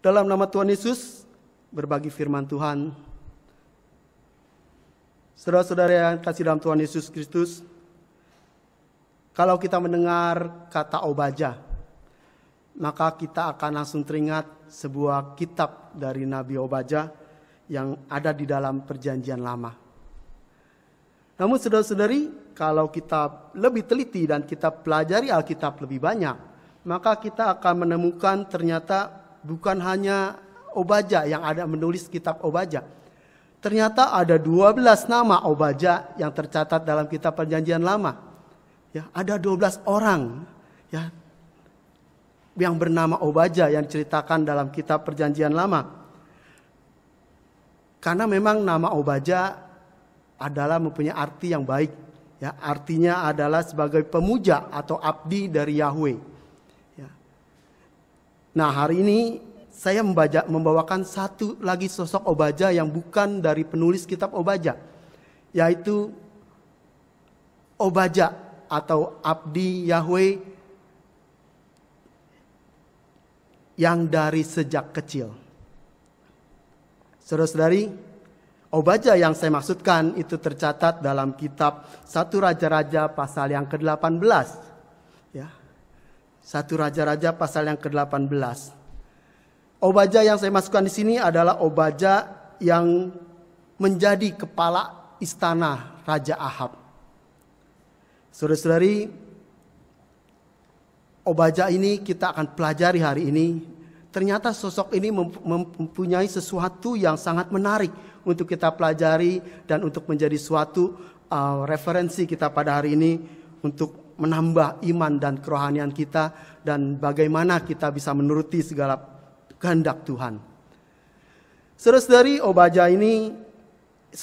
dalam nama Tuhan Yesus berbagi firman Tuhan. Saudara-saudara yang kasih dalam Tuhan Yesus Kristus, kalau kita mendengar kata Obaja, maka kita akan langsung teringat sebuah kitab dari Nabi Obaja yang ada di dalam perjanjian lama. Namun saudara-saudari, kalau kita lebih teliti dan kita pelajari Alkitab lebih banyak, maka kita akan menemukan ternyata bukan hanya Obaja yang ada menulis kitab Obaja. Ternyata ada 12 nama Obaja yang tercatat dalam kitab perjanjian lama. Ya, ada 12 orang ya yang bernama Obaja yang ceritakan dalam kitab perjanjian lama. Karena memang nama Obaja adalah mempunyai arti yang baik. Ya, artinya adalah sebagai pemuja atau abdi dari Yahweh. Nah hari ini saya membaca, membawakan satu lagi sosok Obaja yang bukan dari penulis kitab Obaja. Yaitu Obaja atau Abdi Yahweh yang dari sejak kecil. terus dari Obaja yang saya maksudkan itu tercatat dalam kitab Satu Raja-Raja pasal yang ke-18 satu Raja-Raja pasal yang ke-18. Obaja yang saya masukkan di sini adalah Obaja yang menjadi kepala istana Raja Ahab. Saudara-saudari, Obaja ini kita akan pelajari hari ini. Ternyata sosok ini mempunyai sesuatu yang sangat menarik untuk kita pelajari dan untuk menjadi suatu uh, referensi kita pada hari ini untuk menambah iman dan kerohanian kita dan bagaimana kita bisa menuruti segala kehendak Tuhan. Serus dari Obaja ini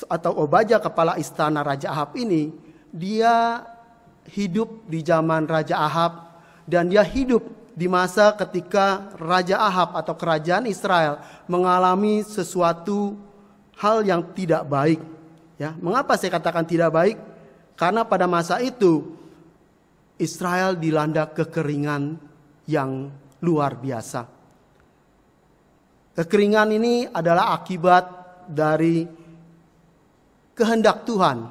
atau Obaja kepala istana Raja Ahab ini, dia hidup di zaman Raja Ahab dan dia hidup di masa ketika Raja Ahab atau kerajaan Israel mengalami sesuatu hal yang tidak baik. Ya, mengapa saya katakan tidak baik? Karena pada masa itu Israel dilanda kekeringan yang luar biasa. Kekeringan ini adalah akibat dari kehendak Tuhan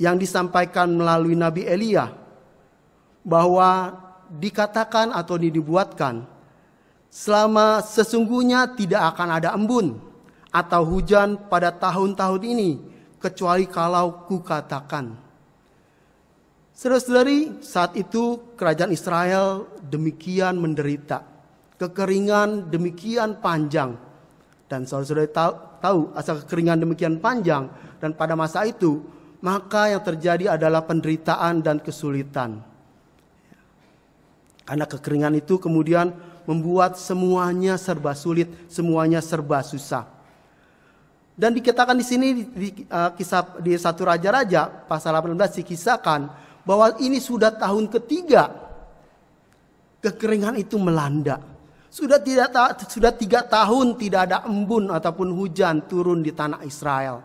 yang disampaikan melalui Nabi Elia bahwa dikatakan atau dibuatkan selama sesungguhnya tidak akan ada embun atau hujan pada tahun-tahun ini kecuali kalau kukatakan. Saudara-saudari, saat itu kerajaan Israel demikian menderita. Kekeringan demikian panjang. Dan saudara-saudari tahu, tahu asal kekeringan demikian panjang. Dan pada masa itu, maka yang terjadi adalah penderitaan dan kesulitan. Karena kekeringan itu kemudian membuat semuanya serba sulit, semuanya serba susah. Dan dikatakan di sini di, di uh, kisah di satu raja-raja pasal 18 dikisahkan bahwa ini sudah tahun ketiga kekeringan itu melanda. Sudah tidak sudah tiga tahun tidak ada embun ataupun hujan turun di tanah Israel.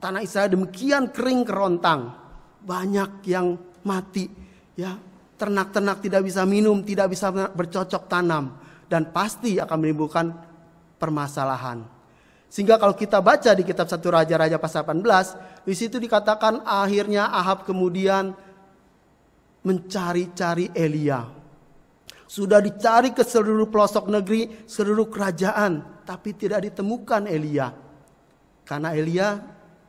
Tanah Israel demikian kering kerontang, banyak yang mati, ya ternak-ternak tidak bisa minum, tidak bisa bercocok tanam, dan pasti akan menimbulkan permasalahan. Sehingga kalau kita baca di kitab satu Raja-Raja pasal 18, di situ dikatakan akhirnya Ahab kemudian mencari-cari Elia. Sudah dicari ke seluruh pelosok negeri, seluruh kerajaan, tapi tidak ditemukan Elia. Karena Elia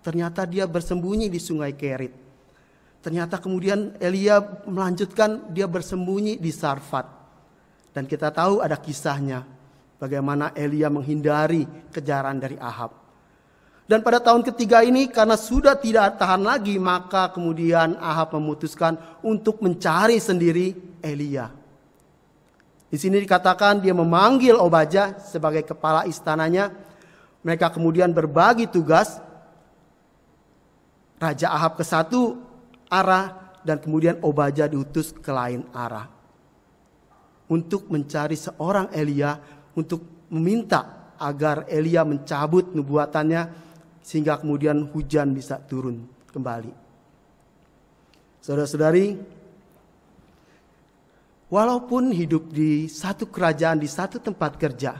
ternyata dia bersembunyi di sungai Kerit. Ternyata kemudian Elia melanjutkan dia bersembunyi di Sarfat. Dan kita tahu ada kisahnya bagaimana Elia menghindari kejaran dari Ahab. Dan pada tahun ketiga ini karena sudah tidak tahan lagi maka kemudian Ahab memutuskan untuk mencari sendiri Elia. Di sini dikatakan dia memanggil Obaja sebagai kepala istananya. Mereka kemudian berbagi tugas. Raja Ahab ke satu arah dan kemudian Obaja diutus ke lain arah. Untuk mencari seorang Elia untuk meminta agar Elia mencabut nubuatannya sehingga kemudian hujan bisa turun kembali. Saudara-saudari, walaupun hidup di satu kerajaan, di satu tempat kerja,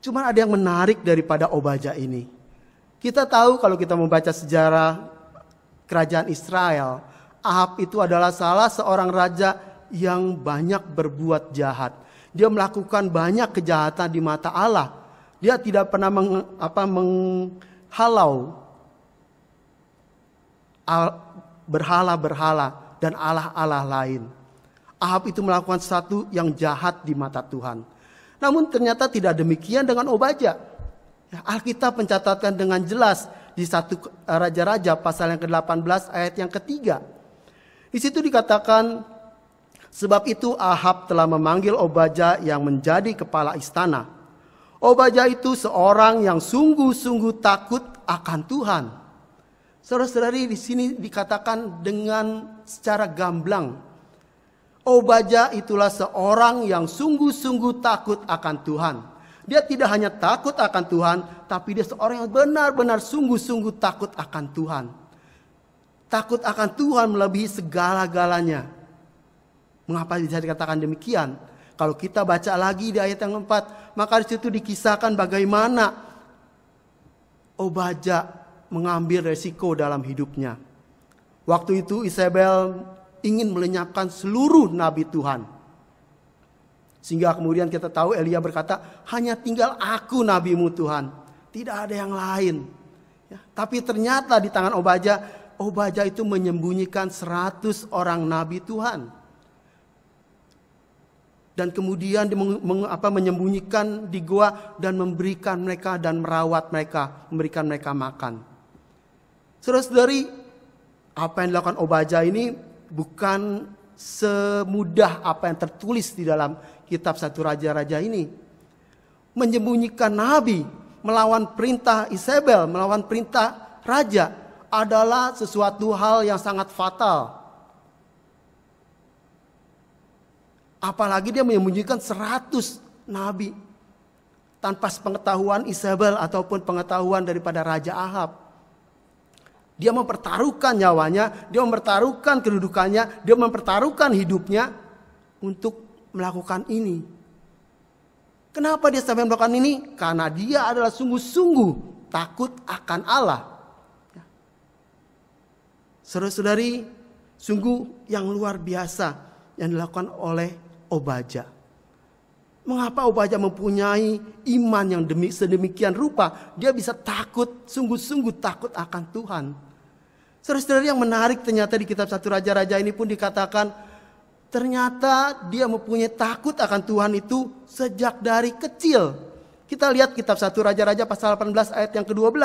cuman ada yang menarik daripada Obaja ini. Kita tahu kalau kita membaca sejarah kerajaan Israel, Ahab itu adalah salah seorang raja yang banyak berbuat jahat. Dia melakukan banyak kejahatan di mata Allah. Dia tidak pernah meng, apa, meng, halau berhala-berhala dan allah-allah lain. Ahab itu melakukan satu yang jahat di mata Tuhan. Namun ternyata tidak demikian dengan Obaja. Ya, Alkitab mencatatkan dengan jelas di satu eh, Raja-Raja pasal yang ke-18 ayat yang ketiga. Di situ dikatakan sebab itu Ahab telah memanggil Obaja yang menjadi kepala istana Obaja itu seorang yang sungguh-sungguh takut akan Tuhan. Saudara-saudari di sini dikatakan dengan secara gamblang. Obaja itulah seorang yang sungguh-sungguh takut akan Tuhan. Dia tidak hanya takut akan Tuhan, tapi dia seorang yang benar-benar sungguh-sungguh takut akan Tuhan. Takut akan Tuhan melebihi segala-galanya. Mengapa bisa dikatakan demikian? Kalau kita baca lagi di ayat yang keempat, maka di situ dikisahkan bagaimana Obaja mengambil resiko dalam hidupnya. Waktu itu Isabel ingin melenyapkan seluruh nabi Tuhan. Sehingga kemudian kita tahu Elia berkata, hanya tinggal aku nabimu Tuhan. Tidak ada yang lain. Ya, tapi ternyata di tangan Obaja, Obaja itu menyembunyikan seratus orang nabi Tuhan dan kemudian menyembunyikan di gua dan memberikan mereka dan merawat mereka, memberikan mereka makan. Terus dari apa yang dilakukan Obaja ini bukan semudah apa yang tertulis di dalam kitab satu raja-raja ini. Menyembunyikan nabi melawan perintah Isabel, melawan perintah raja adalah sesuatu hal yang sangat fatal Apalagi dia menyembunyikan seratus nabi tanpa pengetahuan Isabel ataupun pengetahuan daripada Raja Ahab. Dia mempertaruhkan nyawanya, dia mempertaruhkan kedudukannya, dia mempertaruhkan hidupnya untuk melakukan ini. Kenapa dia sampai melakukan ini? Karena dia adalah sungguh-sungguh takut akan Allah. Saudara-saudari, sungguh yang luar biasa yang dilakukan oleh Obaja. Mengapa Obaja mempunyai iman yang demi, sedemikian rupa? Dia bisa takut, sungguh-sungguh takut akan Tuhan. Saudara-saudara yang menarik ternyata di kitab satu raja-raja ini pun dikatakan ternyata dia mempunyai takut akan Tuhan itu sejak dari kecil. Kita lihat kitab satu raja-raja pasal 18 ayat yang ke-12.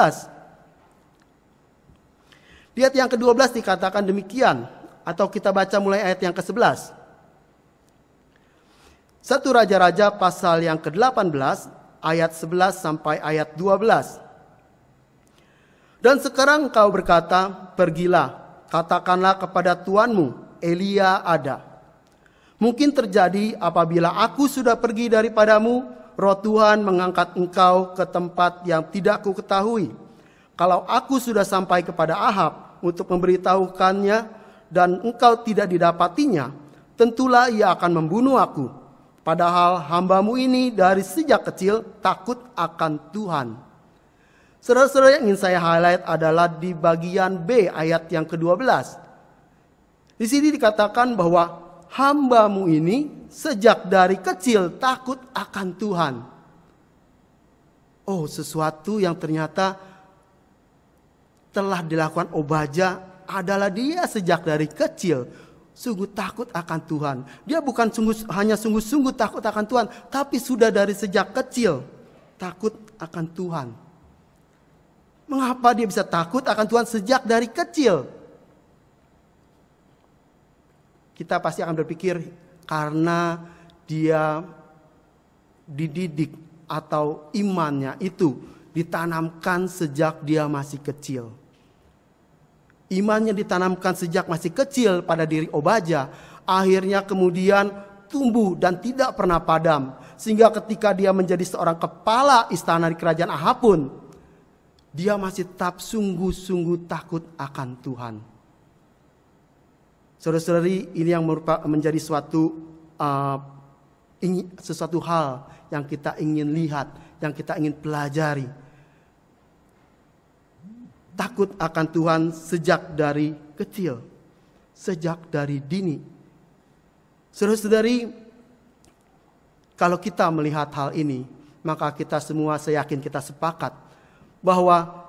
Di ayat yang ke-12 dikatakan demikian atau kita baca mulai ayat yang ke-11. Satu Raja-Raja pasal yang ke-18 ayat 11 sampai ayat 12. Dan sekarang kau berkata, pergilah, katakanlah kepada tuanmu, Elia ada. Mungkin terjadi apabila aku sudah pergi daripadamu, roh Tuhan mengangkat engkau ke tempat yang tidak ku ketahui. Kalau aku sudah sampai kepada Ahab untuk memberitahukannya dan engkau tidak didapatinya, tentulah ia akan membunuh aku. Padahal hambamu ini dari sejak kecil takut akan Tuhan. Saudara-saudara yang ingin saya highlight adalah di bagian B ayat yang ke-12. Di sini dikatakan bahwa hambamu ini sejak dari kecil takut akan Tuhan. Oh sesuatu yang ternyata telah dilakukan Obaja adalah dia sejak dari kecil sungguh takut akan Tuhan. Dia bukan sungguh, hanya sungguh-sungguh takut akan Tuhan, tapi sudah dari sejak kecil takut akan Tuhan. Mengapa dia bisa takut akan Tuhan sejak dari kecil? Kita pasti akan berpikir karena dia dididik atau imannya itu ditanamkan sejak dia masih kecil. Iman yang ditanamkan sejak masih kecil pada diri Obaja, akhirnya kemudian tumbuh dan tidak pernah padam. Sehingga ketika dia menjadi seorang kepala istana di kerajaan Ahab pun, dia masih tetap sungguh-sungguh takut akan Tuhan. Saudara-saudari, ini yang menjadi suatu uh, sesuatu hal yang kita ingin lihat, yang kita ingin pelajari takut akan Tuhan sejak dari kecil, sejak dari dini. saudara dari kalau kita melihat hal ini, maka kita semua saya yakin kita sepakat bahwa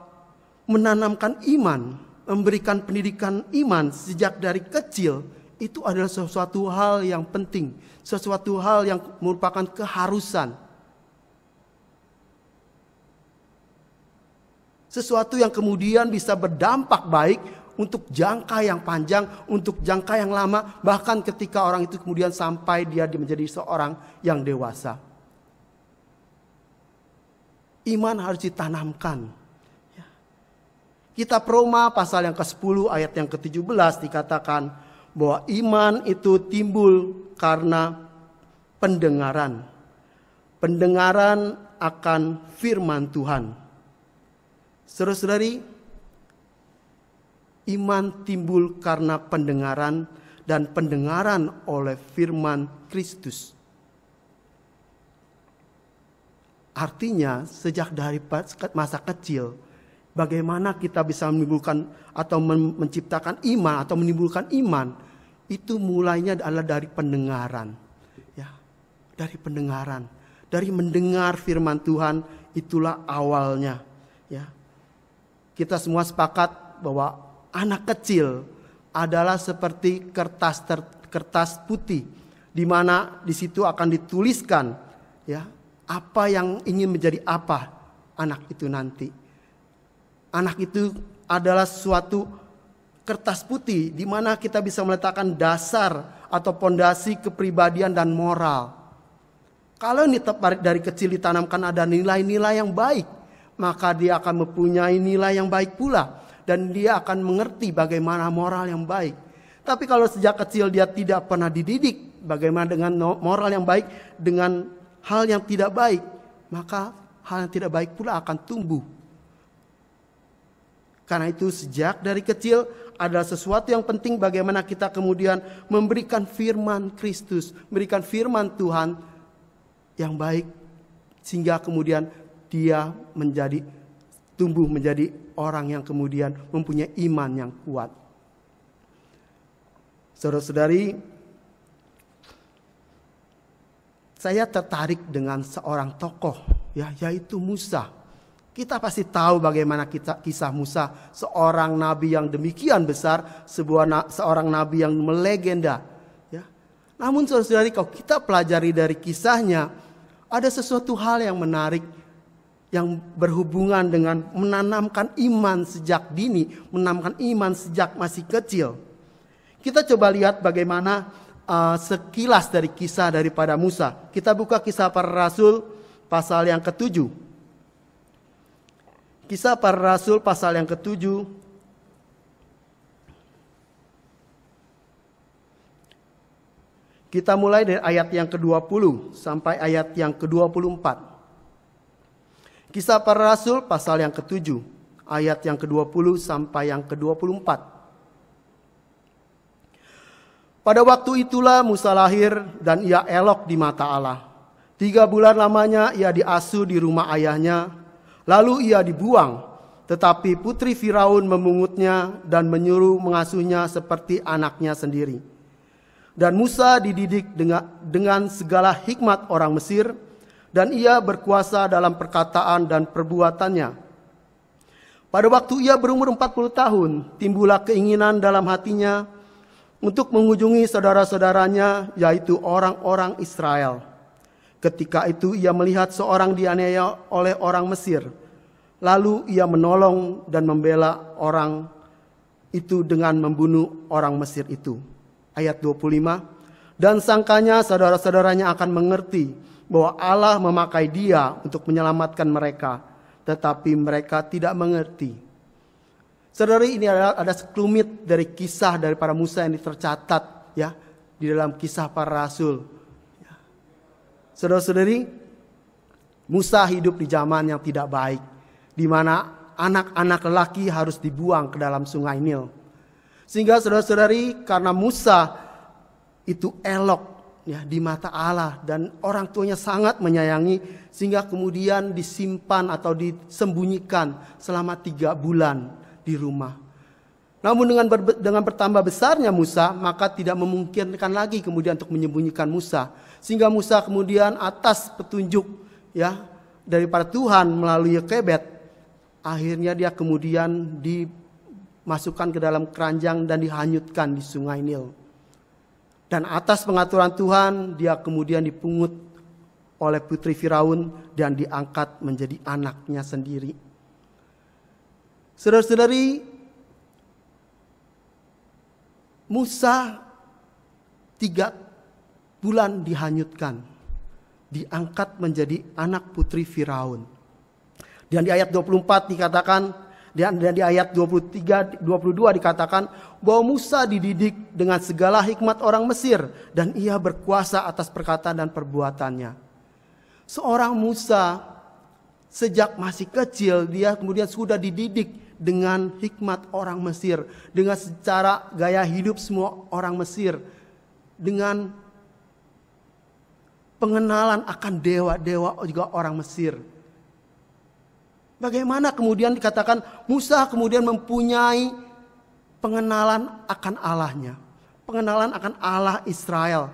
menanamkan iman, memberikan pendidikan iman sejak dari kecil itu adalah sesuatu hal yang penting, sesuatu hal yang merupakan keharusan Sesuatu yang kemudian bisa berdampak baik untuk jangka yang panjang, untuk jangka yang lama, bahkan ketika orang itu kemudian sampai dia menjadi seorang yang dewasa. Iman harus ditanamkan. Kitab Roma pasal yang ke-10 ayat yang ke-17 dikatakan bahwa iman itu timbul karena pendengaran. Pendengaran akan firman Tuhan. Saudara-saudari, iman timbul karena pendengaran dan pendengaran oleh firman Kristus. Artinya, sejak dari masa kecil, bagaimana kita bisa menimbulkan atau menciptakan iman atau menimbulkan iman itu mulainya adalah dari pendengaran ya dari pendengaran dari mendengar firman Tuhan itulah awalnya ya kita semua sepakat bahwa anak kecil adalah seperti kertas ter, kertas putih di mana di situ akan dituliskan ya apa yang ingin menjadi apa anak itu nanti. Anak itu adalah suatu kertas putih di mana kita bisa meletakkan dasar atau pondasi kepribadian dan moral. Kalau ini dari kecil ditanamkan ada nilai-nilai yang baik, maka dia akan mempunyai nilai yang baik pula dan dia akan mengerti bagaimana moral yang baik. Tapi kalau sejak kecil dia tidak pernah dididik bagaimana dengan moral yang baik dengan hal yang tidak baik, maka hal yang tidak baik pula akan tumbuh. Karena itu sejak dari kecil ada sesuatu yang penting bagaimana kita kemudian memberikan firman Kristus, memberikan firman Tuhan yang baik sehingga kemudian dia menjadi tumbuh menjadi orang yang kemudian mempunyai iman yang kuat. Saudara-saudari, saya tertarik dengan seorang tokoh ya yaitu Musa. Kita pasti tahu bagaimana kita, kisah Musa, seorang nabi yang demikian besar, sebuah na, seorang nabi yang melegenda. Ya. Namun saudara-saudari, kalau kita pelajari dari kisahnya, ada sesuatu hal yang menarik yang berhubungan dengan menanamkan iman sejak dini, menanamkan iman sejak masih kecil. Kita coba lihat bagaimana uh, sekilas dari kisah daripada Musa. Kita buka kisah para rasul pasal yang ketujuh. Kisah para rasul pasal yang ketujuh. Kita mulai dari ayat yang ke-20 sampai ayat yang ke-24. Kisah para rasul pasal yang ketujuh ayat yang ke-20 sampai yang ke-24. Pada waktu itulah Musa lahir dan ia elok di mata Allah. Tiga bulan lamanya ia diasuh di rumah ayahnya, lalu ia dibuang. Tetapi putri Firaun memungutnya dan menyuruh mengasuhnya seperti anaknya sendiri. Dan Musa dididik dengan, dengan segala hikmat orang Mesir, dan ia berkuasa dalam perkataan dan perbuatannya. Pada waktu ia berumur 40 tahun, timbullah keinginan dalam hatinya untuk mengunjungi saudara-saudaranya, yaitu orang-orang Israel. Ketika itu ia melihat seorang dianiaya oleh orang Mesir. Lalu ia menolong dan membela orang itu dengan membunuh orang Mesir itu. Ayat 25, dan sangkanya saudara-saudaranya akan mengerti bahwa Allah memakai dia untuk menyelamatkan mereka, tetapi mereka tidak mengerti. Saudari ini adalah ada sekelumit dari kisah dari para Musa yang tercatat ya di dalam kisah para rasul. Ya. Saudara-saudari, Musa hidup di zaman yang tidak baik, di mana anak-anak lelaki harus dibuang ke dalam sungai Nil. Sehingga saudara-saudari, karena Musa itu elok ya di mata Allah dan orang tuanya sangat menyayangi sehingga kemudian disimpan atau disembunyikan selama tiga bulan di rumah. Namun dengan ber, dengan bertambah besarnya Musa maka tidak memungkinkan lagi kemudian untuk menyembunyikan Musa sehingga Musa kemudian atas petunjuk ya daripada Tuhan melalui Kebet akhirnya dia kemudian dimasukkan ke dalam keranjang dan dihanyutkan di sungai Nil. Dan atas pengaturan Tuhan, dia kemudian dipungut oleh putri Firaun dan diangkat menjadi anaknya sendiri. Saudara-saudari, Musa tiga bulan dihanyutkan, diangkat menjadi anak putri Firaun. Dan di ayat 24 dikatakan, dan, di ayat 23 22 dikatakan bahwa Musa dididik dengan segala hikmat orang Mesir dan ia berkuasa atas perkataan dan perbuatannya. Seorang Musa sejak masih kecil dia kemudian sudah dididik dengan hikmat orang Mesir, dengan secara gaya hidup semua orang Mesir, dengan pengenalan akan dewa-dewa juga orang Mesir. Bagaimana kemudian dikatakan Musa kemudian mempunyai pengenalan akan Allahnya. Pengenalan akan Allah Israel.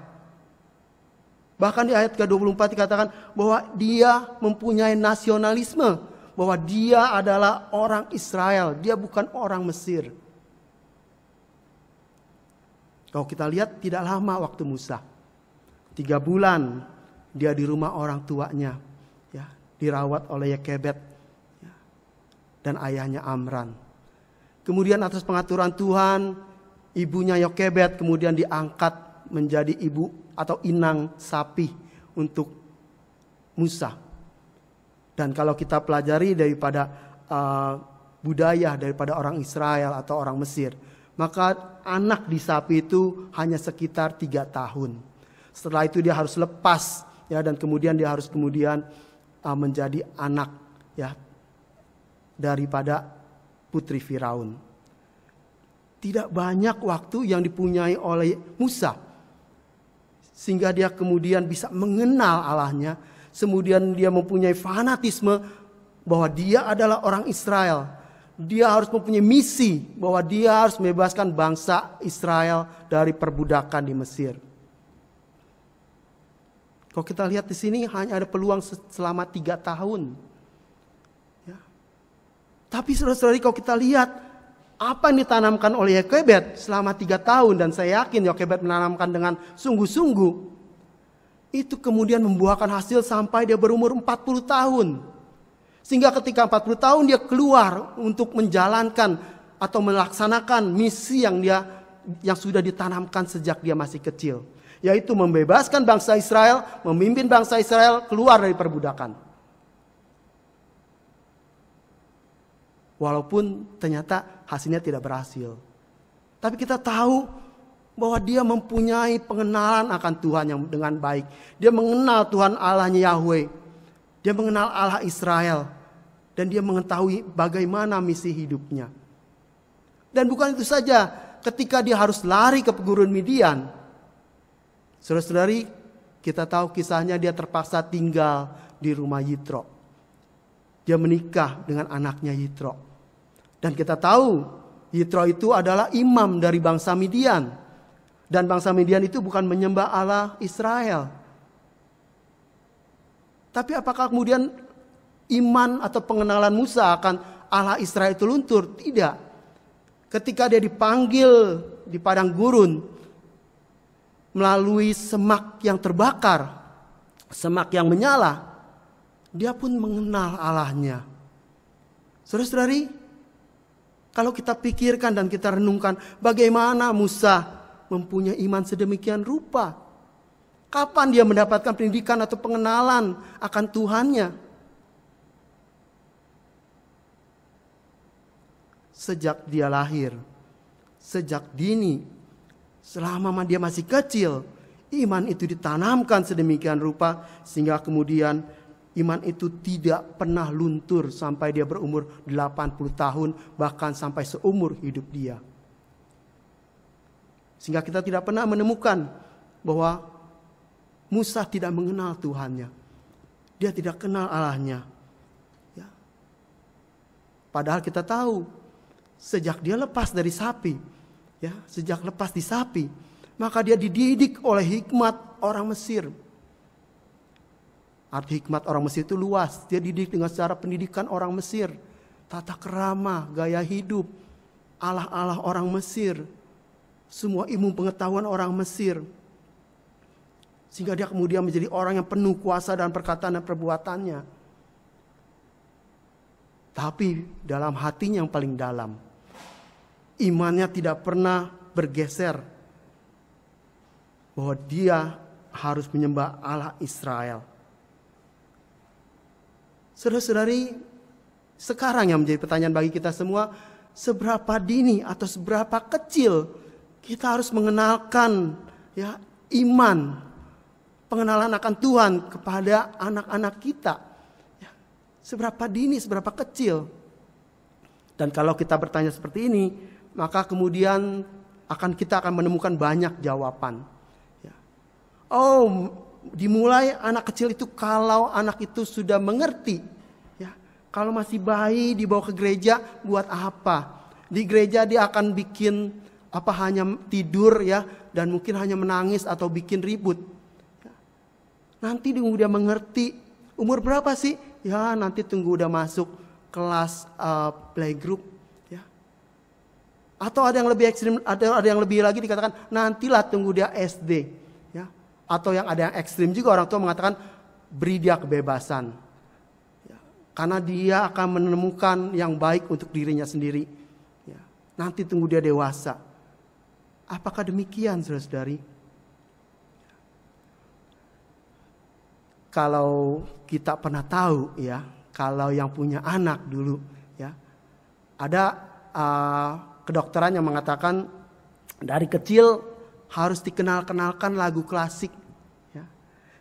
Bahkan di ayat ke-24 dikatakan bahwa dia mempunyai nasionalisme. Bahwa dia adalah orang Israel. Dia bukan orang Mesir. Kalau kita lihat tidak lama waktu Musa. Tiga bulan dia di rumah orang tuanya. ya Dirawat oleh Yekebet dan ayahnya Amran. Kemudian atas pengaturan Tuhan, ibunya Yokebet kemudian diangkat menjadi ibu atau inang sapi untuk Musa. Dan kalau kita pelajari daripada uh, budaya daripada orang Israel atau orang Mesir, maka anak di sapi itu hanya sekitar tiga tahun. Setelah itu dia harus lepas ya dan kemudian dia harus kemudian uh, menjadi anak ya daripada putri Firaun. Tidak banyak waktu yang dipunyai oleh Musa sehingga dia kemudian bisa mengenal Allahnya, kemudian dia mempunyai fanatisme bahwa dia adalah orang Israel. Dia harus mempunyai misi bahwa dia harus membebaskan bangsa Israel dari perbudakan di Mesir. Kalau kita lihat di sini hanya ada peluang selama tiga tahun tapi saudara-saudari kalau kita lihat apa yang ditanamkan oleh Yokebet selama tiga tahun dan saya yakin Yokebet menanamkan dengan sungguh-sungguh. Itu kemudian membuahkan hasil sampai dia berumur 40 tahun. Sehingga ketika 40 tahun dia keluar untuk menjalankan atau melaksanakan misi yang dia yang sudah ditanamkan sejak dia masih kecil, yaitu membebaskan bangsa Israel, memimpin bangsa Israel keluar dari perbudakan. Walaupun ternyata hasilnya tidak berhasil. Tapi kita tahu bahwa dia mempunyai pengenalan akan Tuhan yang dengan baik. Dia mengenal Tuhan Allahnya Yahweh. Dia mengenal Allah Israel. Dan dia mengetahui bagaimana misi hidupnya. Dan bukan itu saja, ketika dia harus lari ke pegurun Midian. Saudara-saudari, kita tahu kisahnya dia terpaksa tinggal di rumah Yitro. Dia menikah dengan anaknya Yitro. Dan kita tahu Yitro itu adalah imam dari bangsa Midian. Dan bangsa Midian itu bukan menyembah Allah Israel. Tapi apakah kemudian iman atau pengenalan Musa akan Allah Israel itu luntur? Tidak. Ketika dia dipanggil di padang gurun melalui semak yang terbakar, semak yang menyala, dia pun mengenal Allahnya. Saudara-saudari, kalau kita pikirkan dan kita renungkan bagaimana Musa mempunyai iman sedemikian rupa. Kapan dia mendapatkan pendidikan atau pengenalan akan Tuhannya? Sejak dia lahir, sejak dini, selama dia masih kecil, iman itu ditanamkan sedemikian rupa sehingga kemudian Iman itu tidak pernah luntur sampai dia berumur 80 tahun, bahkan sampai seumur hidup dia. Sehingga kita tidak pernah menemukan bahwa Musa tidak mengenal Tuhannya. Dia tidak kenal Allahnya. Ya. Padahal kita tahu sejak dia lepas dari sapi, ya, sejak lepas di sapi, maka dia dididik oleh hikmat orang Mesir Arti hikmat orang Mesir itu luas. Dia didik dengan secara pendidikan orang Mesir. Tata kerama, gaya hidup, Allah-Allah orang Mesir. Semua ilmu pengetahuan orang Mesir. Sehingga dia kemudian menjadi orang yang penuh kuasa dan perkataan dan perbuatannya. Tapi dalam hatinya yang paling dalam. Imannya tidak pernah bergeser. Bahwa dia harus menyembah Allah Israel Saudara-saudari, sekarang yang menjadi pertanyaan bagi kita semua, seberapa dini atau seberapa kecil kita harus mengenalkan ya iman, pengenalan akan Tuhan kepada anak-anak kita. Ya, seberapa dini, seberapa kecil. Dan kalau kita bertanya seperti ini, maka kemudian akan kita akan menemukan banyak jawaban. Ya. Oh, dimulai anak kecil itu kalau anak itu sudah mengerti ya kalau masih bayi dibawa ke gereja buat apa di gereja dia akan bikin apa hanya tidur ya dan mungkin hanya menangis atau bikin ribut nanti tunggu dia mengerti umur berapa sih ya nanti tunggu udah masuk kelas uh, playgroup ya atau ada yang lebih ekstrim ada ada yang lebih lagi dikatakan nantilah tunggu dia SD atau yang ada yang ekstrim juga orang tua mengatakan beri dia kebebasan. Ya, karena dia akan menemukan yang baik untuk dirinya sendiri. Ya, nanti tunggu dia dewasa. Apakah demikian saudara-saudari? Kalau kita pernah tahu ya, kalau yang punya anak dulu ya, ada uh, kedokteran yang mengatakan dari kecil harus dikenal-kenalkan lagu klasik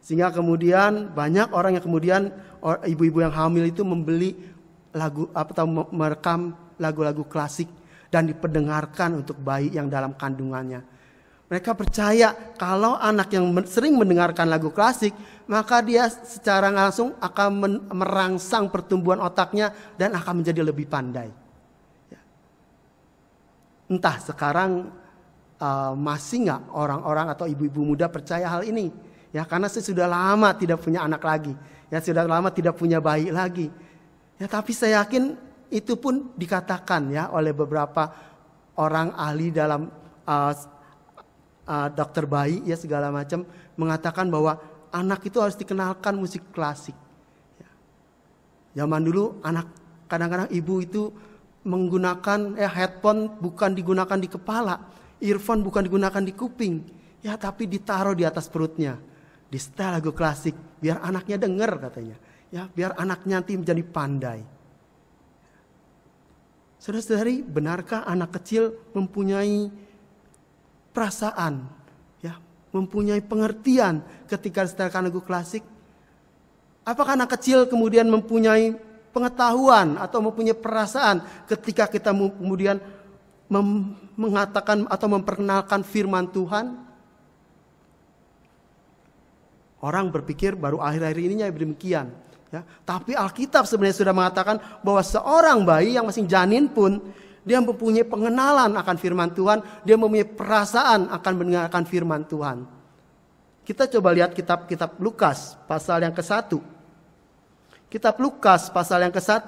sehingga kemudian banyak orang yang kemudian ibu-ibu yang hamil itu membeli lagu atau merekam lagu-lagu klasik dan diperdengarkan untuk bayi yang dalam kandungannya. Mereka percaya kalau anak yang sering mendengarkan lagu klasik, maka dia secara langsung akan merangsang pertumbuhan otaknya dan akan menjadi lebih pandai. Ya. Entah sekarang uh, masih nggak orang-orang atau ibu-ibu muda percaya hal ini Ya karena saya sudah lama tidak punya anak lagi. Ya sudah lama tidak punya bayi lagi. Ya tapi saya yakin itu pun dikatakan ya oleh beberapa orang ahli dalam uh, uh, dokter bayi ya segala macam mengatakan bahwa anak itu harus dikenalkan musik klasik. Ya. Zaman dulu anak kadang-kadang ibu itu menggunakan ya headphone bukan digunakan di kepala, earphone bukan digunakan di kuping, ya tapi ditaruh di atas perutnya. Di setel lagu klasik, biar anaknya dengar katanya. Ya, biar anaknya nanti menjadi pandai. Saudara-saudari, benarkah anak kecil mempunyai perasaan, ya, mempunyai pengertian ketika disetelkan lagu klasik? Apakah anak kecil kemudian mempunyai pengetahuan atau mempunyai perasaan ketika kita kemudian mengatakan atau memperkenalkan firman Tuhan? Orang berpikir baru akhir-akhir ininya demikian. Ya, tapi Alkitab sebenarnya sudah mengatakan bahwa seorang bayi yang masih janin pun dia mempunyai pengenalan akan firman Tuhan, dia mempunyai perasaan akan mendengarkan firman Tuhan. Kita coba lihat kitab-kitab Lukas pasal yang ke-1. Kitab Lukas pasal yang ke-1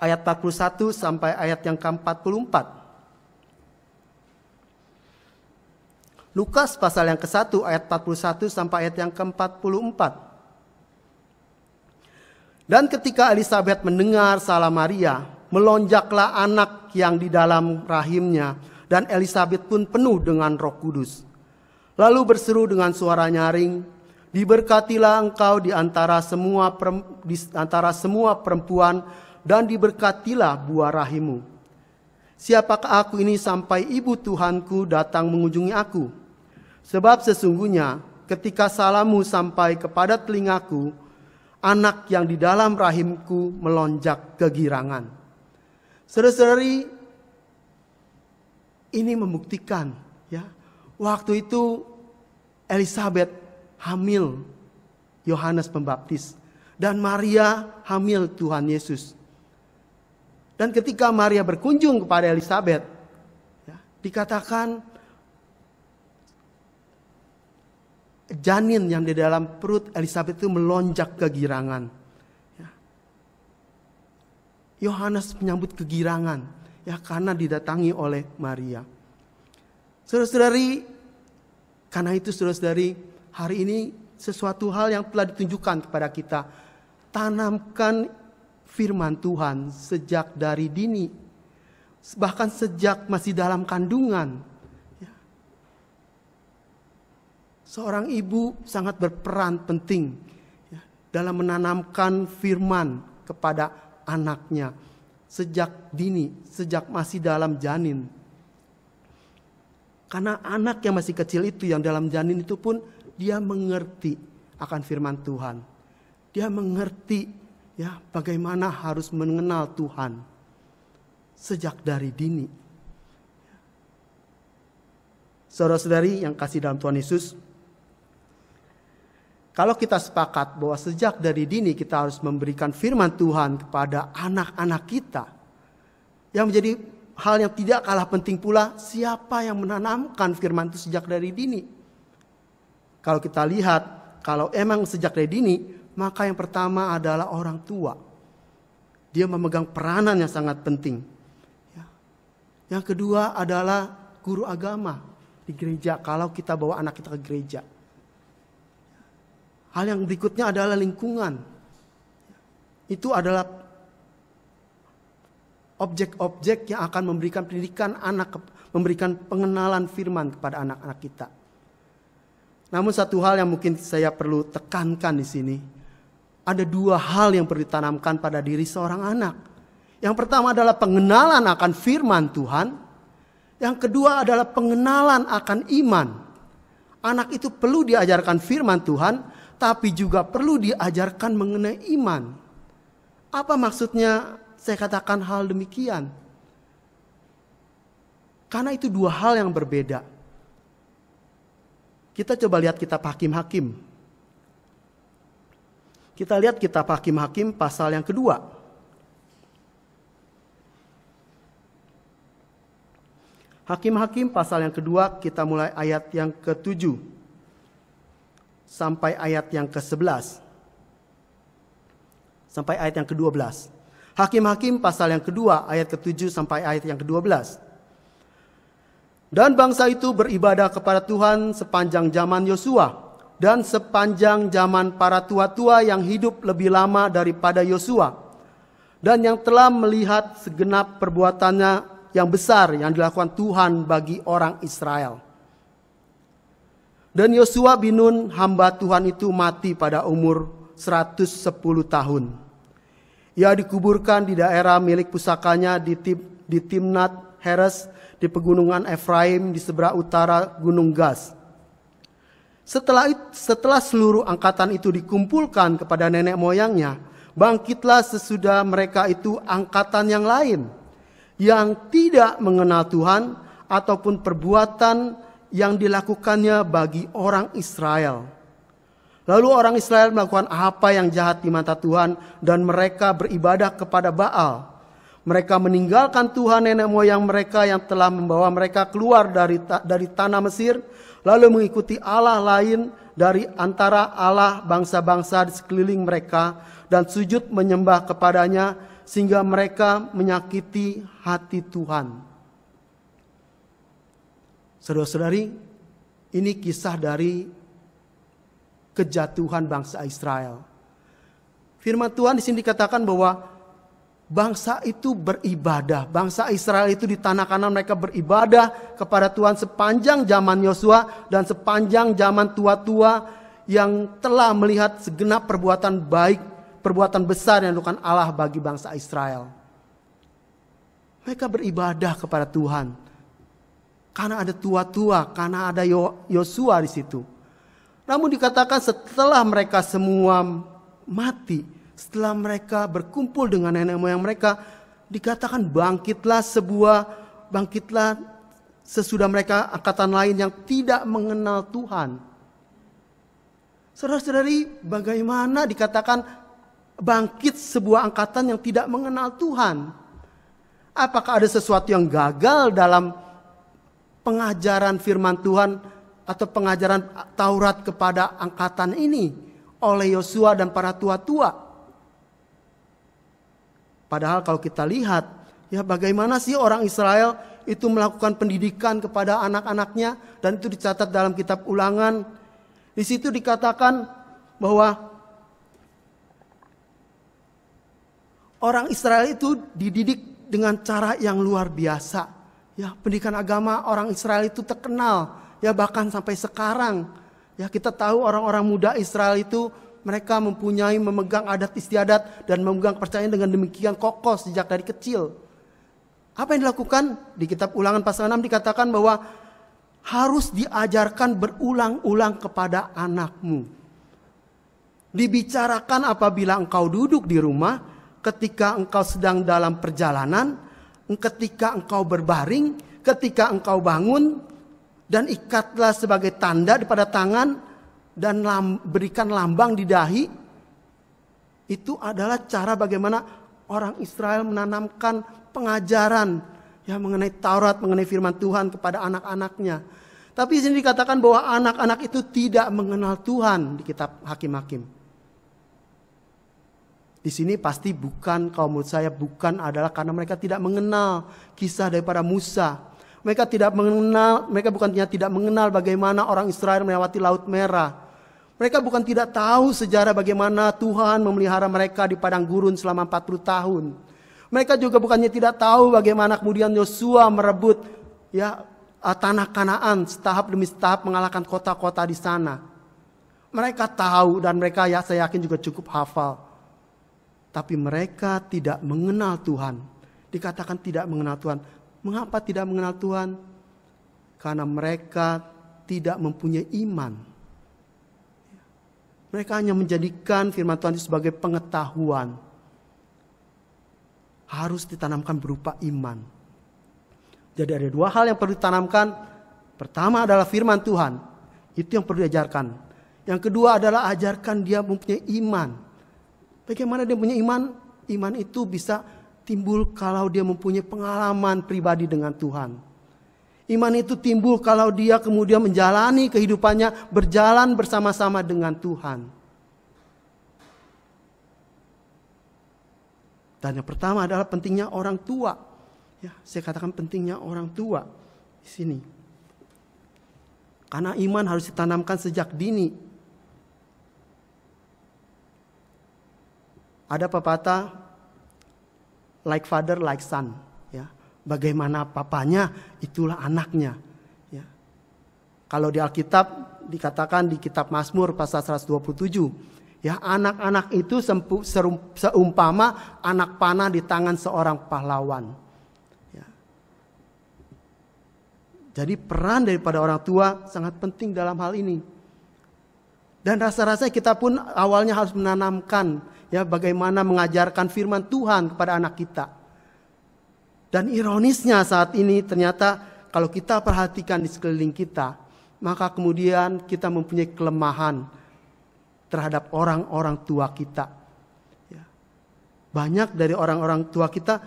ayat 41 sampai ayat yang ke-44. Lukas pasal yang ke-1 ayat 41 sampai ayat yang ke-44. Dan ketika Elizabeth mendengar salam Maria, melonjaklah anak yang di dalam rahimnya dan Elizabeth pun penuh dengan Roh Kudus. Lalu berseru dengan suara nyaring, "Diberkatilah engkau di antara semua di antara semua perempuan dan diberkatilah buah rahimmu." Siapakah aku ini sampai ibu Tuhanku datang mengunjungi aku? Sebab sesungguhnya ketika salamu sampai kepada telingaku, anak yang di dalam rahimku melonjak kegirangan. Saudara-saudari, ini membuktikan ya. Waktu itu Elizabeth hamil Yohanes Pembaptis dan Maria hamil Tuhan Yesus. Dan ketika Maria berkunjung kepada Elizabeth, ya, dikatakan janin yang di dalam perut Elizabeth itu melonjak kegirangan. Ya. Yohanes menyambut kegirangan ya karena didatangi oleh Maria. Saudara-saudari, karena itu saudara-saudari, hari ini sesuatu hal yang telah ditunjukkan kepada kita. Tanamkan firman Tuhan sejak dari dini. Bahkan sejak masih dalam kandungan. seorang ibu sangat berperan penting ya, dalam menanamkan firman kepada anaknya sejak dini, sejak masih dalam janin. Karena anak yang masih kecil itu yang dalam janin itu pun dia mengerti akan firman Tuhan. Dia mengerti ya bagaimana harus mengenal Tuhan sejak dari dini. Saudara-saudari yang kasih dalam Tuhan Yesus, kalau kita sepakat bahwa sejak dari dini kita harus memberikan firman Tuhan kepada anak-anak kita. Yang menjadi hal yang tidak kalah penting pula siapa yang menanamkan firman itu sejak dari dini. Kalau kita lihat, kalau emang sejak dari dini, maka yang pertama adalah orang tua. Dia memegang peranan yang sangat penting. Ya. Yang kedua adalah guru agama di gereja. Kalau kita bawa anak kita ke gereja, Hal yang berikutnya adalah lingkungan. Itu adalah objek-objek yang akan memberikan pendidikan anak, memberikan pengenalan firman kepada anak-anak kita. Namun satu hal yang mungkin saya perlu tekankan di sini, ada dua hal yang perlu ditanamkan pada diri seorang anak. Yang pertama adalah pengenalan akan firman Tuhan, yang kedua adalah pengenalan akan iman. Anak itu perlu diajarkan firman Tuhan tapi juga perlu diajarkan mengenai iman. Apa maksudnya saya katakan hal demikian? Karena itu dua hal yang berbeda. Kita coba lihat kita Hakim-Hakim. Kita lihat kita Hakim-Hakim pasal yang kedua. Hakim-hakim pasal yang kedua kita mulai ayat yang ketujuh sampai ayat yang ke-11. Sampai ayat yang ke-12. Hakim-hakim pasal yang kedua ayat ke-7 sampai ayat yang ke-12. Dan bangsa itu beribadah kepada Tuhan sepanjang zaman Yosua dan sepanjang zaman para tua-tua yang hidup lebih lama daripada Yosua dan yang telah melihat segenap perbuatannya yang besar yang dilakukan Tuhan bagi orang Israel. Dan Yosua bin Nun hamba Tuhan itu mati pada umur 110 tahun. Ia dikuburkan di daerah milik pusakanya di, Tim, di Timnat Heres di pegunungan Efraim di seberang utara Gunung Gas. Setelah, setelah seluruh angkatan itu dikumpulkan kepada nenek moyangnya, bangkitlah sesudah mereka itu angkatan yang lain yang tidak mengenal Tuhan ataupun perbuatan yang dilakukannya bagi orang Israel. Lalu orang Israel melakukan apa yang jahat di mata Tuhan dan mereka beribadah kepada Baal. Mereka meninggalkan Tuhan nenek moyang mereka yang telah membawa mereka keluar dari dari tanah Mesir, lalu mengikuti allah lain dari antara allah bangsa-bangsa di sekeliling mereka dan sujud menyembah kepadanya sehingga mereka menyakiti hati Tuhan. Saudara-saudari, ini kisah dari kejatuhan bangsa Israel. Firman Tuhan di sini dikatakan bahwa bangsa itu beribadah. Bangsa Israel itu di tanah kanan mereka beribadah kepada Tuhan sepanjang zaman Yosua dan sepanjang zaman tua-tua yang telah melihat segenap perbuatan baik, perbuatan besar yang dilakukan Allah bagi bangsa Israel. Mereka beribadah kepada Tuhan. Karena ada tua-tua, karena ada Yosua di situ. Namun dikatakan setelah mereka semua mati, setelah mereka berkumpul dengan nenek moyang mereka, dikatakan bangkitlah sebuah bangkitlah sesudah mereka angkatan lain yang tidak mengenal Tuhan. Saudara-saudari, bagaimana dikatakan bangkit sebuah angkatan yang tidak mengenal Tuhan? Apakah ada sesuatu yang gagal dalam pengajaran firman Tuhan atau pengajaran Taurat kepada angkatan ini oleh Yosua dan para tua-tua. Padahal kalau kita lihat, ya bagaimana sih orang Israel itu melakukan pendidikan kepada anak-anaknya dan itu dicatat dalam kitab Ulangan. Di situ dikatakan bahwa orang Israel itu dididik dengan cara yang luar biasa. Ya, pendidikan agama orang Israel itu terkenal. Ya, bahkan sampai sekarang. Ya, kita tahu orang-orang muda Israel itu mereka mempunyai memegang adat istiadat dan memegang kepercayaan dengan demikian kokoh sejak dari kecil. Apa yang dilakukan? Di kitab ulangan pasal 6 dikatakan bahwa harus diajarkan berulang-ulang kepada anakmu. Dibicarakan apabila engkau duduk di rumah, ketika engkau sedang dalam perjalanan, ketika engkau berbaring, ketika engkau bangun, dan ikatlah sebagai tanda pada tangan dan lam, berikan lambang di dahi. Itu adalah cara bagaimana orang Israel menanamkan pengajaran ya mengenai Taurat, mengenai firman Tuhan kepada anak-anaknya. Tapi di sini dikatakan bahwa anak-anak itu tidak mengenal Tuhan di kitab Hakim-hakim di sini pasti bukan kalau menurut saya bukan adalah karena mereka tidak mengenal kisah daripada Musa. Mereka tidak mengenal, mereka bukannya tidak mengenal bagaimana orang Israel melewati Laut Merah. Mereka bukan tidak tahu sejarah bagaimana Tuhan memelihara mereka di padang gurun selama 40 tahun. Mereka juga bukannya tidak tahu bagaimana kemudian Yosua merebut ya eh, tanah Kanaan setahap demi setahap mengalahkan kota-kota di sana. Mereka tahu dan mereka ya saya yakin juga cukup hafal tapi mereka tidak mengenal Tuhan. Dikatakan tidak mengenal Tuhan. Mengapa tidak mengenal Tuhan? Karena mereka tidak mempunyai iman. Mereka hanya menjadikan firman Tuhan sebagai pengetahuan. Harus ditanamkan berupa iman. Jadi ada dua hal yang perlu ditanamkan. Pertama adalah firman Tuhan. Itu yang perlu diajarkan. Yang kedua adalah ajarkan dia mempunyai iman Bagaimana dia punya iman? Iman itu bisa timbul kalau dia mempunyai pengalaman pribadi dengan Tuhan. Iman itu timbul kalau dia kemudian menjalani kehidupannya berjalan bersama-sama dengan Tuhan. Dan yang pertama adalah pentingnya orang tua. Ya, saya katakan pentingnya orang tua di sini. Karena iman harus ditanamkan sejak dini. Ada pepatah like father like son, ya. Bagaimana papanya itulah anaknya, ya. Kalau di Alkitab dikatakan di kitab Mazmur pasal 127, ya anak-anak itu sempu, serum, seumpama anak panah di tangan seorang pahlawan. Ya. Jadi peran daripada orang tua sangat penting dalam hal ini. Dan rasa-rasanya kita pun awalnya harus menanamkan ya bagaimana mengajarkan firman Tuhan kepada anak kita. Dan ironisnya saat ini ternyata kalau kita perhatikan di sekeliling kita, maka kemudian kita mempunyai kelemahan terhadap orang-orang tua kita. Ya. Banyak dari orang-orang tua kita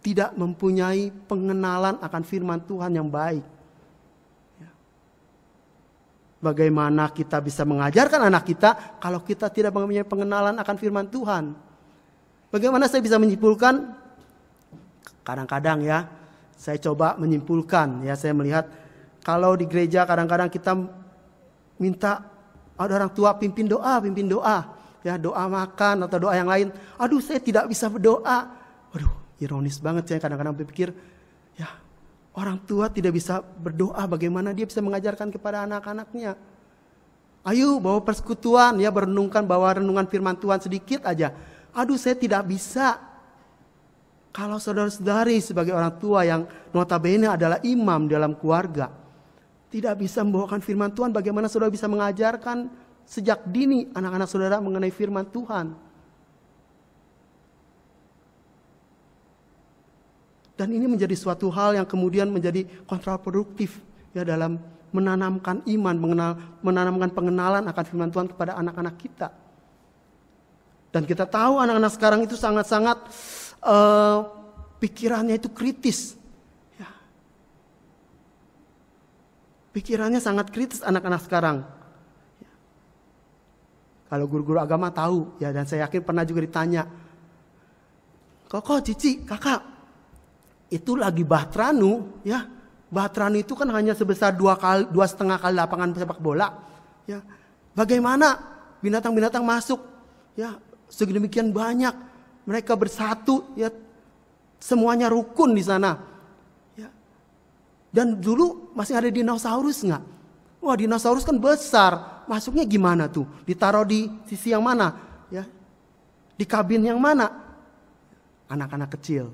tidak mempunyai pengenalan akan firman Tuhan yang baik Bagaimana kita bisa mengajarkan anak kita kalau kita tidak mempunyai pengenalan akan firman Tuhan? Bagaimana saya bisa menyimpulkan? Kadang-kadang ya, saya coba menyimpulkan ya, saya melihat kalau di gereja kadang-kadang kita minta ada orang tua pimpin doa, pimpin doa. Ya, doa makan atau doa yang lain. Aduh, saya tidak bisa berdoa. Aduh, ironis banget saya kadang-kadang berpikir, Orang tua tidak bisa berdoa bagaimana dia bisa mengajarkan kepada anak-anaknya. Ayo bawa persekutuan ya berenungkan bawa renungan firman Tuhan sedikit aja. Aduh saya tidak bisa. Kalau saudara-saudari sebagai orang tua yang notabene adalah imam dalam keluarga. Tidak bisa membawakan firman Tuhan bagaimana saudara bisa mengajarkan sejak dini anak-anak saudara mengenai firman Tuhan. Dan ini menjadi suatu hal yang kemudian menjadi kontraproduktif ya dalam menanamkan iman, mengenal, menanamkan pengenalan akan firman Tuhan kepada anak-anak kita. Dan kita tahu anak-anak sekarang itu sangat-sangat uh, pikirannya itu kritis. Ya. Pikirannya sangat kritis anak-anak sekarang. Kalau guru-guru agama tahu ya dan saya yakin pernah juga ditanya. kok kok Cici, kakak, itu lagi Bahtranu ya Bahtranu itu kan hanya sebesar dua kali dua setengah kali lapangan sepak bola ya bagaimana binatang-binatang masuk ya sedemikian banyak mereka bersatu ya semuanya rukun di sana ya. dan dulu masih ada dinosaurus nggak wah dinosaurus kan besar masuknya gimana tuh ditaruh di sisi yang mana ya di kabin yang mana anak-anak kecil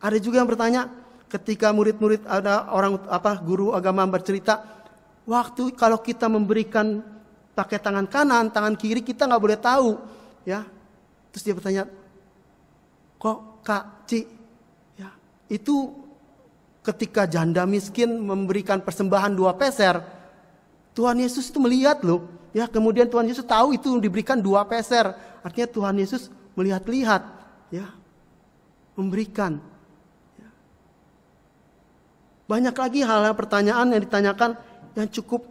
ada juga yang bertanya ketika murid-murid ada orang apa guru agama bercerita, waktu kalau kita memberikan pakai tangan kanan, tangan kiri kita nggak boleh tahu, ya. Terus dia bertanya, kok kak ci, ya itu ketika janda miskin memberikan persembahan dua peser, Tuhan Yesus itu melihat loh, ya kemudian Tuhan Yesus tahu itu diberikan dua peser, artinya Tuhan Yesus melihat-lihat, ya memberikan banyak lagi hal-hal pertanyaan yang ditanyakan yang cukup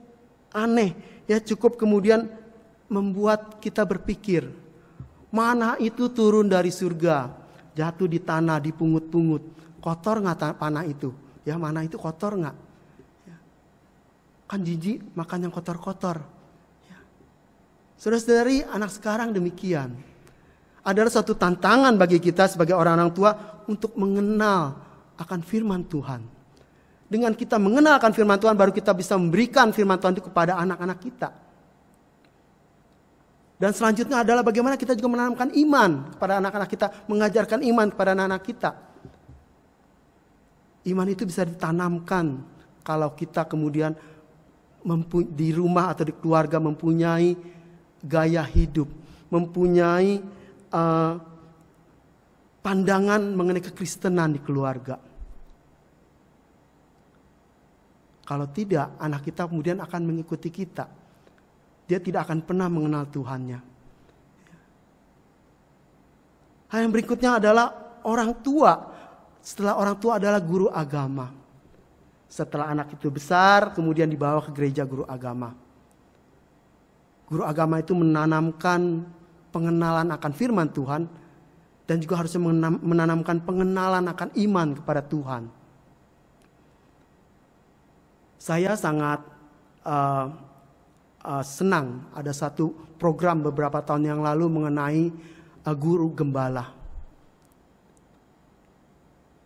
aneh, ya cukup kemudian membuat kita berpikir. Mana itu turun dari surga, jatuh di tanah, dipungut-pungut, kotor nggak panah itu? Ya mana itu kotor nggak? Ya. Kan jijik makan yang kotor-kotor. Ya. sudah dari anak sekarang demikian. ada satu tantangan bagi kita sebagai orang-orang tua untuk mengenal akan firman Tuhan dengan kita mengenalkan firman Tuhan, baru kita bisa memberikan firman Tuhan itu kepada anak-anak kita. Dan selanjutnya adalah bagaimana kita juga menanamkan iman kepada anak-anak kita, mengajarkan iman kepada anak-anak kita. Iman itu bisa ditanamkan kalau kita kemudian di rumah atau di keluarga mempunyai gaya hidup, mempunyai uh, pandangan mengenai kekristenan di keluarga. Kalau tidak, anak kita kemudian akan mengikuti kita. Dia tidak akan pernah mengenal Tuhannya. Hal yang berikutnya adalah orang tua. Setelah orang tua adalah guru agama. Setelah anak itu besar, kemudian dibawa ke gereja guru agama. Guru agama itu menanamkan pengenalan akan firman Tuhan dan juga harusnya menanamkan pengenalan akan iman kepada Tuhan saya sangat uh, uh, senang ada satu program beberapa tahun yang lalu mengenai uh, guru gembala.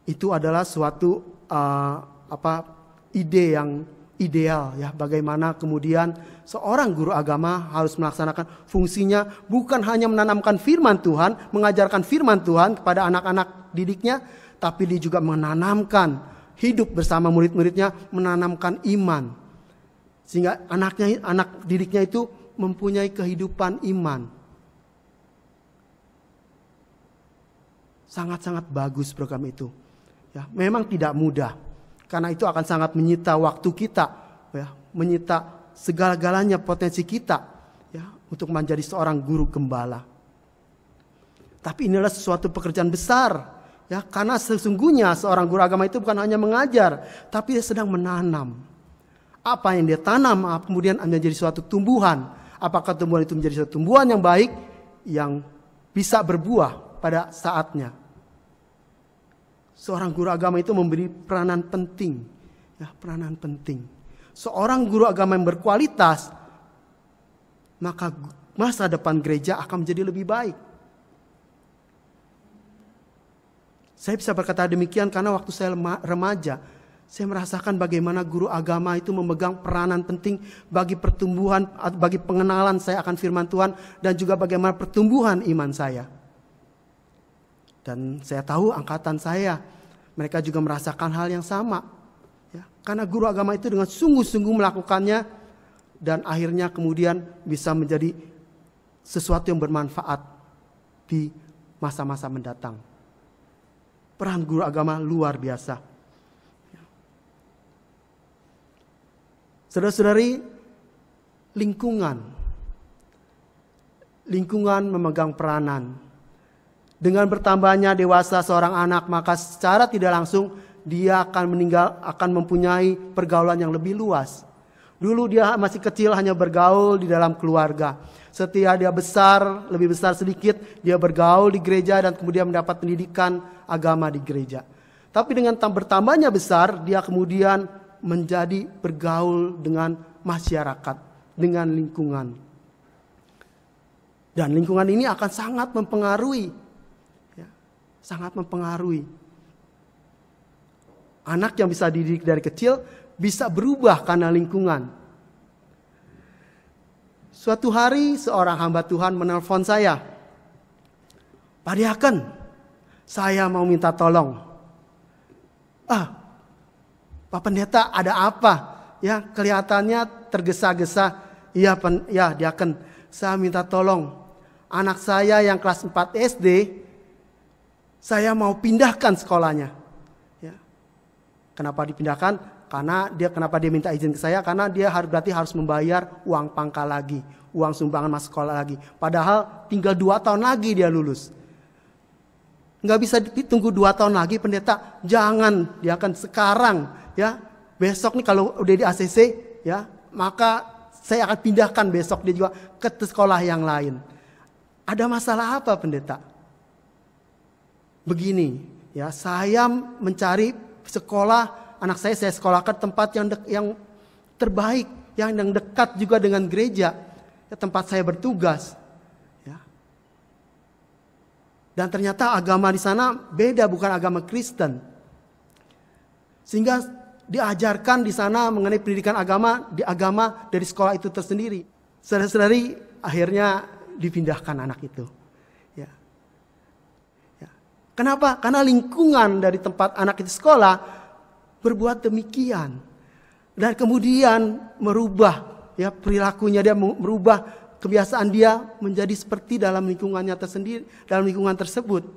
Itu adalah suatu uh, apa ide yang ideal ya bagaimana kemudian seorang guru agama harus melaksanakan fungsinya bukan hanya menanamkan firman Tuhan, mengajarkan firman Tuhan kepada anak-anak didiknya, tapi dia juga menanamkan hidup bersama murid-muridnya menanamkan iman. Sehingga anaknya anak didiknya itu mempunyai kehidupan iman. Sangat-sangat bagus program itu. Ya, memang tidak mudah. Karena itu akan sangat menyita waktu kita, ya, menyita segala-galanya potensi kita ya, untuk menjadi seorang guru gembala. Tapi inilah sesuatu pekerjaan besar Ya, karena sesungguhnya seorang guru agama itu bukan hanya mengajar, tapi dia sedang menanam. Apa yang dia tanam ah, kemudian jadi suatu tumbuhan. Apakah tumbuhan itu menjadi suatu tumbuhan yang baik yang bisa berbuah pada saatnya. Seorang guru agama itu memberi peranan penting. Ya, peranan penting. Seorang guru agama yang berkualitas maka masa depan gereja akan menjadi lebih baik. Saya bisa berkata demikian karena waktu saya remaja, saya merasakan bagaimana guru agama itu memegang peranan penting bagi pertumbuhan, bagi pengenalan saya akan firman Tuhan dan juga bagaimana pertumbuhan iman saya. Dan saya tahu angkatan saya, mereka juga merasakan hal yang sama. Ya, karena guru agama itu dengan sungguh-sungguh melakukannya dan akhirnya kemudian bisa menjadi sesuatu yang bermanfaat di masa-masa mendatang. Peran guru agama luar biasa. Saudara-saudari, lingkungan. Lingkungan memegang peranan. Dengan bertambahnya dewasa seorang anak, maka secara tidak langsung dia akan meninggal akan mempunyai pergaulan yang lebih luas. Dulu dia masih kecil hanya bergaul di dalam keluarga. Setia dia besar, lebih besar sedikit, dia bergaul di gereja dan kemudian mendapat pendidikan agama di gereja. Tapi dengan bertambahnya besar, dia kemudian menjadi bergaul dengan masyarakat, dengan lingkungan. Dan lingkungan ini akan sangat mempengaruhi, ya, sangat mempengaruhi. Anak yang bisa dididik dari kecil bisa berubah karena lingkungan. Suatu hari seorang hamba Tuhan menelpon saya. Pak Diaken, saya mau minta tolong. Ah, Pak Pendeta ada apa? Ya, kelihatannya tergesa-gesa. Iya, pen, ya, diaken, saya minta tolong. Anak saya yang kelas 4 SD, saya mau pindahkan sekolahnya. Ya. Kenapa dipindahkan? Karena dia kenapa dia minta izin ke saya? Karena dia harus berarti harus membayar uang pangkal lagi, uang sumbangan masuk sekolah lagi. Padahal tinggal dua tahun lagi dia lulus nggak bisa ditunggu dua tahun lagi pendeta, jangan, dia ya akan sekarang, ya. Besok nih kalau udah di ACC, ya, maka saya akan pindahkan besok dia juga ke sekolah yang lain. Ada masalah apa pendeta? Begini, ya, saya mencari sekolah anak saya saya sekolahkan tempat yang dek, yang terbaik, yang yang dekat juga dengan gereja, ya, tempat saya bertugas. Dan ternyata agama di sana beda bukan agama Kristen. Sehingga diajarkan di sana mengenai pendidikan agama di agama dari sekolah itu tersendiri. Saudara-saudari akhirnya dipindahkan anak itu. Ya. Ya. Kenapa? Karena lingkungan dari tempat anak itu sekolah berbuat demikian. Dan kemudian merubah ya perilakunya dia merubah kebiasaan dia menjadi seperti dalam lingkungannya tersendiri, dalam lingkungan tersebut.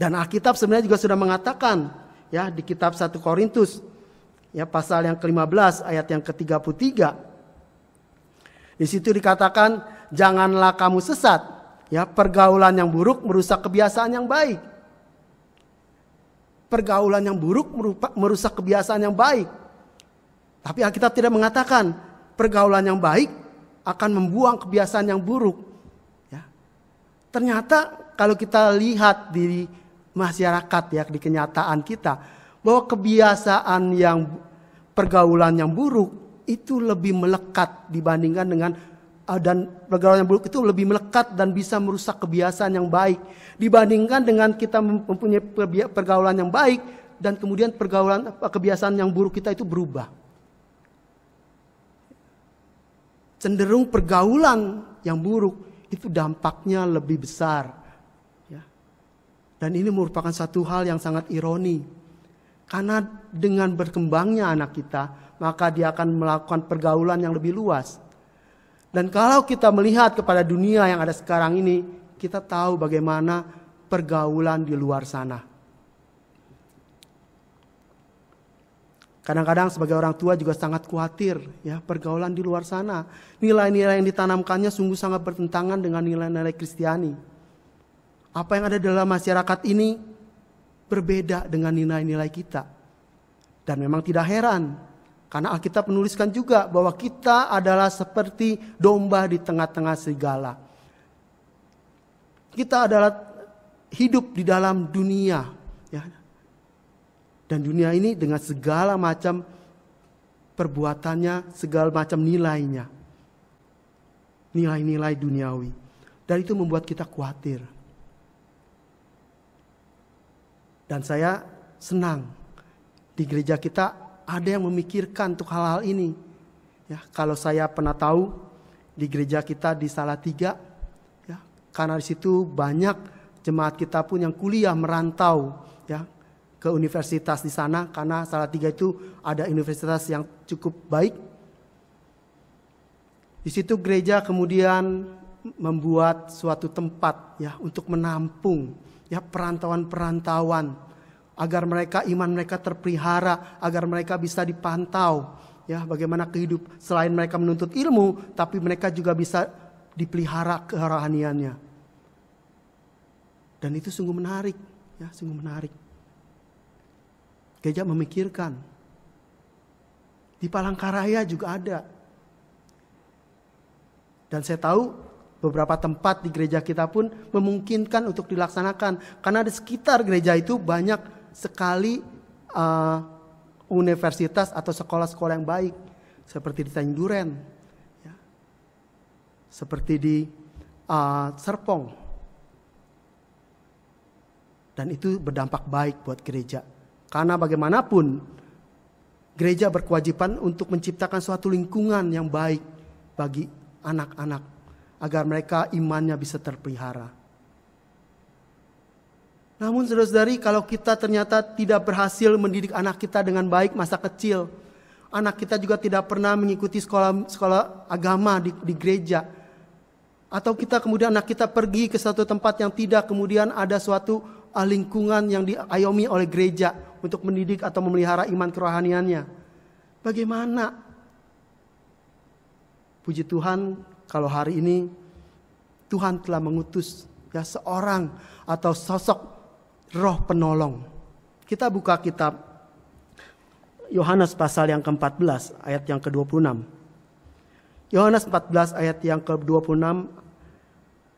Dan Alkitab sebenarnya juga sudah mengatakan ya di kitab 1 Korintus ya pasal yang ke-15 ayat yang ke-33. Di situ dikatakan janganlah kamu sesat ya pergaulan yang buruk merusak kebiasaan yang baik. Pergaulan yang buruk merusak kebiasaan yang baik. Tapi Alkitab tidak mengatakan pergaulan yang baik akan membuang kebiasaan yang buruk. Ya. Ternyata kalau kita lihat di masyarakat ya di kenyataan kita bahwa kebiasaan yang pergaulan yang buruk itu lebih melekat dibandingkan dengan eh, dan pergaulan yang buruk itu lebih melekat dan bisa merusak kebiasaan yang baik dibandingkan dengan kita mempunyai pergaulan yang baik dan kemudian pergaulan kebiasaan yang buruk kita itu berubah. cenderung pergaulan yang buruk itu dampaknya lebih besar. Ya. Dan ini merupakan satu hal yang sangat ironi. Karena dengan berkembangnya anak kita, maka dia akan melakukan pergaulan yang lebih luas. Dan kalau kita melihat kepada dunia yang ada sekarang ini, kita tahu bagaimana pergaulan di luar sana. Kadang-kadang sebagai orang tua juga sangat khawatir ya pergaulan di luar sana. Nilai-nilai yang ditanamkannya sungguh sangat bertentangan dengan nilai-nilai Kristiani. Apa yang ada dalam masyarakat ini berbeda dengan nilai-nilai kita. Dan memang tidak heran karena Alkitab menuliskan juga bahwa kita adalah seperti domba di tengah-tengah segala Kita adalah hidup di dalam dunia dan dunia ini dengan segala macam perbuatannya, segala macam nilainya. Nilai-nilai duniawi. Dan itu membuat kita khawatir. Dan saya senang di gereja kita ada yang memikirkan untuk hal-hal ini. Ya, kalau saya pernah tahu di gereja kita di Salatiga, ya, karena di situ banyak jemaat kita pun yang kuliah merantau, ya, ke universitas di sana karena salah tiga itu ada universitas yang cukup baik. Di situ gereja kemudian membuat suatu tempat ya untuk menampung ya perantauan-perantauan agar mereka iman mereka terpelihara, agar mereka bisa dipantau ya bagaimana kehidup selain mereka menuntut ilmu tapi mereka juga bisa dipelihara kerohaniannya. Dan itu sungguh menarik, ya sungguh menarik. Gereja memikirkan. Di Palangkaraya juga ada. Dan saya tahu beberapa tempat di gereja kita pun memungkinkan untuk dilaksanakan. Karena di sekitar gereja itu banyak sekali uh, universitas atau sekolah-sekolah yang baik. Seperti di Tanjung Duren. Ya. Seperti di uh, Serpong. Dan itu berdampak baik buat gereja. Karena bagaimanapun gereja berkewajiban untuk menciptakan suatu lingkungan yang baik bagi anak-anak agar mereka imannya bisa terpelihara. Namun saudara-saudari kalau kita ternyata tidak berhasil mendidik anak kita dengan baik masa kecil. Anak kita juga tidak pernah mengikuti sekolah sekolah agama di, di gereja. Atau kita kemudian anak kita pergi ke suatu tempat yang tidak kemudian ada suatu Ah, lingkungan yang diayomi oleh gereja untuk mendidik atau memelihara iman kerohaniannya. Bagaimana? Puji Tuhan kalau hari ini Tuhan telah mengutus ya seorang atau sosok roh penolong. Kita buka kitab Yohanes pasal yang ke-14 ayat yang ke-26. Yohanes 14 ayat yang ke-26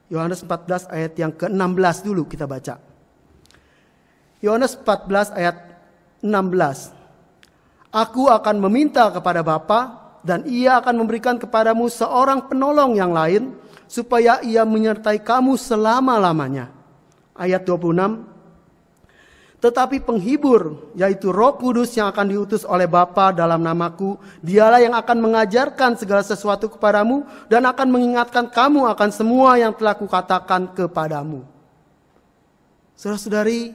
Yohanes 14 ayat yang ke-16 dulu kita baca. Yohanes 14 ayat 16. Aku akan meminta kepada Bapa dan ia akan memberikan kepadamu seorang penolong yang lain supaya ia menyertai kamu selama-lamanya. Ayat 26. Tetapi penghibur yaitu Roh Kudus yang akan diutus oleh Bapa dalam namaku, dialah yang akan mengajarkan segala sesuatu kepadamu dan akan mengingatkan kamu akan semua yang telah kukatakan kepadamu. Saudara-saudari,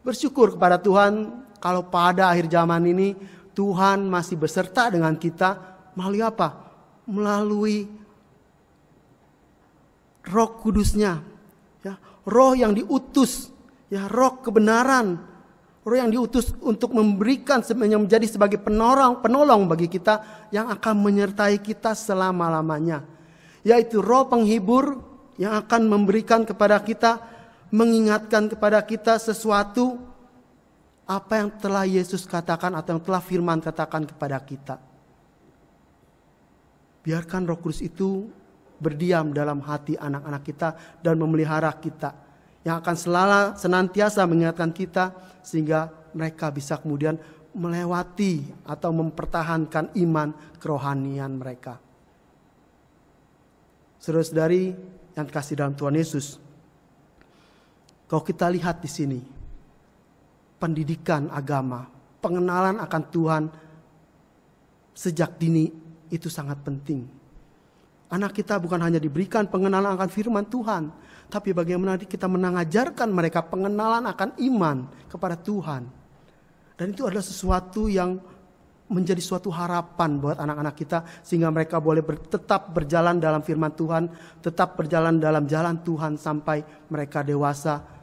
bersyukur kepada Tuhan kalau pada akhir zaman ini Tuhan masih beserta dengan kita melalui apa? Melalui Roh Kudusnya, ya, Roh yang diutus, ya, Roh kebenaran, Roh yang diutus untuk memberikan yang menjadi sebagai penolong, penolong bagi kita yang akan menyertai kita selama lamanya, yaitu Roh penghibur yang akan memberikan kepada kita mengingatkan kepada kita sesuatu apa yang telah Yesus katakan atau yang telah firman katakan kepada kita. Biarkan Roh Kudus itu berdiam dalam hati anak-anak kita dan memelihara kita yang akan selalu senantiasa mengingatkan kita sehingga mereka bisa kemudian melewati atau mempertahankan iman kerohanian mereka. Saudara-saudari yang kasih dalam Tuhan Yesus, kalau kita lihat di sini, pendidikan agama, pengenalan akan Tuhan sejak dini itu sangat penting. Anak kita bukan hanya diberikan pengenalan akan firman Tuhan, tapi bagaimana kita mengajarkan mereka pengenalan akan iman kepada Tuhan. Dan itu adalah sesuatu yang menjadi suatu harapan buat anak-anak kita sehingga mereka boleh ber, tetap berjalan dalam firman Tuhan, tetap berjalan dalam jalan Tuhan sampai mereka dewasa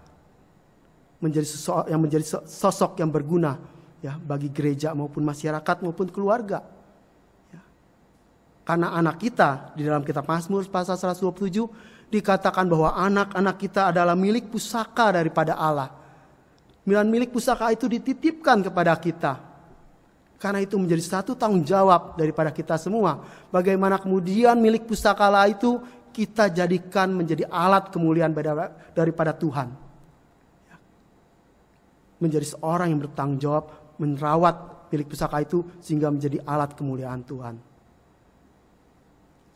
menjadi sosok yang menjadi sosok yang berguna ya bagi gereja maupun masyarakat maupun keluarga. Ya. Karena anak kita di dalam kitab Mazmur pasal 127 dikatakan bahwa anak-anak kita adalah milik pusaka daripada Allah. Milan milik pusaka itu dititipkan kepada kita. Karena itu menjadi satu tanggung jawab daripada kita semua. Bagaimana kemudian milik pusaka itu kita jadikan menjadi alat kemuliaan daripada Tuhan menjadi seorang yang bertanggung jawab merawat bilik pusaka itu sehingga menjadi alat kemuliaan Tuhan.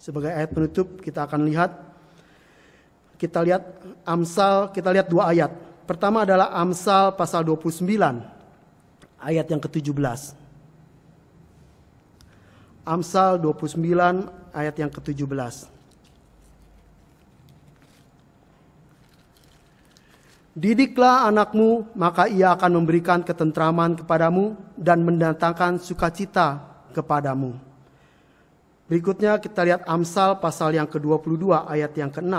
Sebagai ayat penutup kita akan lihat kita lihat Amsal, kita lihat dua ayat. Pertama adalah Amsal pasal 29 ayat yang ke-17. Amsal 29 ayat yang ke-17. Didiklah anakmu, maka ia akan memberikan ketentraman kepadamu dan mendatangkan sukacita kepadamu. Berikutnya kita lihat Amsal pasal yang ke-22 ayat yang ke-6.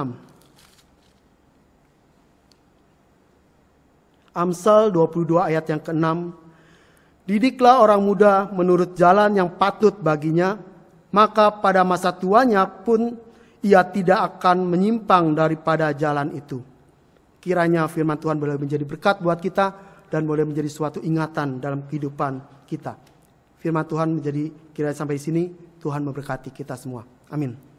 Amsal 22 ayat yang ke-6. Didiklah orang muda menurut jalan yang patut baginya, maka pada masa tuanya pun ia tidak akan menyimpang daripada jalan itu Kiranya firman Tuhan boleh menjadi berkat buat kita dan boleh menjadi suatu ingatan dalam kehidupan kita. Firman Tuhan menjadi kiranya sampai di sini Tuhan memberkati kita semua. Amin.